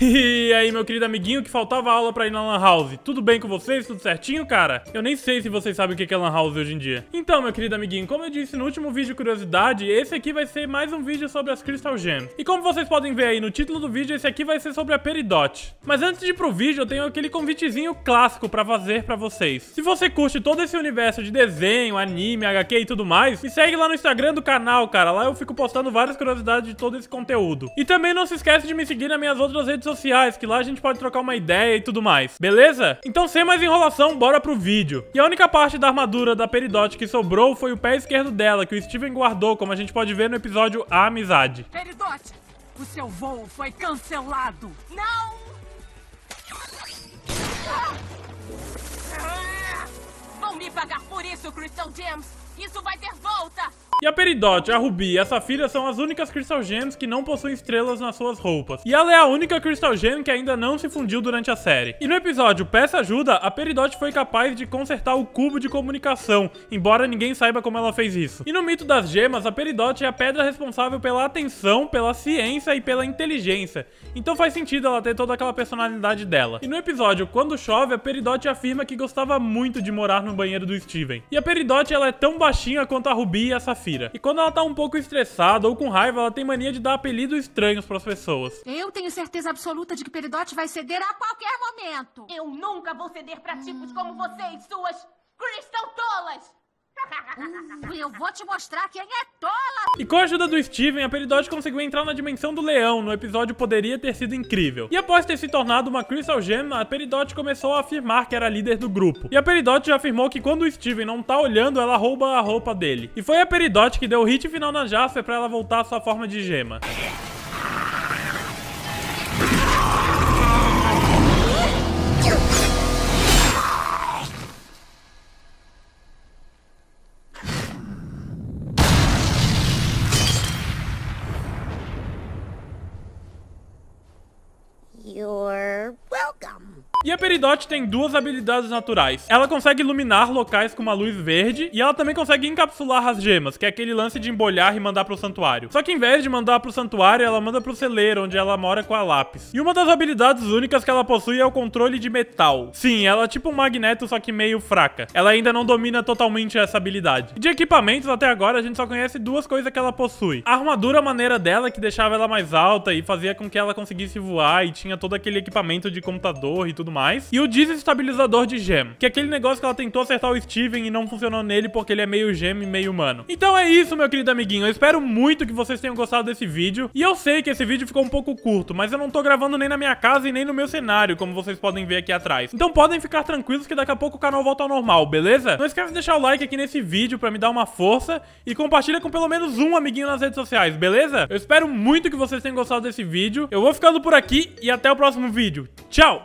E aí, meu querido amiguinho, que faltava aula pra ir na Lan House. Tudo bem com vocês? Tudo certinho, cara? Eu nem sei se vocês sabem o que é Lan House hoje em dia. Então, meu querido amiguinho, como eu disse no último vídeo de curiosidade, esse aqui vai ser mais um vídeo sobre as Crystal Gems. E como vocês podem ver aí no título do vídeo, esse aqui vai ser sobre a Peridot. Mas antes de ir pro vídeo, eu tenho aquele convitezinho clássico pra fazer pra vocês. Se você curte todo esse universo de desenho, anime, HQ e tudo mais, me segue lá no Instagram do canal, cara. Lá eu fico postando várias curiosidades de todo esse conteúdo. E também não se esquece de me seguir nas minhas outras redes sociais, ah, é que lá a gente pode trocar uma ideia e tudo mais. Beleza? Então, sem mais enrolação, bora pro vídeo. E a única parte da armadura da Peridot que sobrou foi o pé esquerdo dela, que o Steven guardou, como a gente pode ver no episódio A Amizade. Peridot, o seu voo foi cancelado. Não! Vão me pagar por isso, Crystal Gems. Isso vai ter volta. E a Peridot, a Rubi e a Safira são as únicas Crystal Gems que não possuem estrelas nas suas roupas. E ela é a única Crystal Gem que ainda não se fundiu durante a série. E no episódio Peça Ajuda, a Peridot foi capaz de consertar o cubo de comunicação, embora ninguém saiba como ela fez isso. E no mito das gemas, a Peridot é a pedra responsável pela atenção, pela ciência e pela inteligência. Então faz sentido ela ter toda aquela personalidade dela. E no episódio Quando Chove, a Peridot afirma que gostava muito de morar no banheiro do Steven. E a Peridot ela é tão baixinha quanto a Rubi e a Safira. E quando ela tá um pouco estressada ou com raiva, ela tem mania de dar apelidos estranhos pras pessoas. Eu tenho certeza absoluta de que Peridote vai ceder a qualquer momento. Eu nunca vou ceder pra tipos como você e suas Crystal Tolas! Hum, eu vou te mostrar quem é tola! E com a ajuda do Steven, a Peridote conseguiu entrar na dimensão do leão no episódio Poderia Ter Sido Incrível. E após ter se tornado uma Crystal Gem, a Peridote começou a afirmar que era líder do grupo. E a Peridote já afirmou que quando o Steven não tá olhando, ela rouba a roupa dele. E foi a Peridote que deu o hit final na Jasper pra ela voltar à sua forma de gema. your E a Peridot tem duas habilidades naturais. Ela consegue iluminar locais com uma luz verde e ela também consegue encapsular as gemas, que é aquele lance de embolhar e mandar pro santuário. Só que em vez de mandar pro santuário, ela manda pro celeiro, onde ela mora com a lápis. E uma das habilidades únicas que ela possui é o controle de metal. Sim, ela é tipo um magneto, só que meio fraca. Ela ainda não domina totalmente essa habilidade. de equipamentos, até agora, a gente só conhece duas coisas que ela possui. A armadura maneira dela, que deixava ela mais alta e fazia com que ela conseguisse voar e tinha todo aquele equipamento de computador e tudo tudo mais. E o desestabilizador de gem, que é aquele negócio que ela tentou acertar o Steven e não funcionou nele porque ele é meio gem e meio humano. Então é isso, meu querido amiguinho. Eu espero muito que vocês tenham gostado desse vídeo. E eu sei que esse vídeo ficou um pouco curto, mas eu não tô gravando nem na minha casa e nem no meu cenário, como vocês podem ver aqui atrás. Então podem ficar tranquilos que daqui a pouco o canal volta ao normal, beleza? Não esquece de deixar o like aqui nesse vídeo pra me dar uma força e compartilha com pelo menos um amiguinho nas redes sociais, beleza? Eu espero muito que vocês tenham gostado desse vídeo. Eu vou ficando por aqui e até o próximo vídeo. Tchau!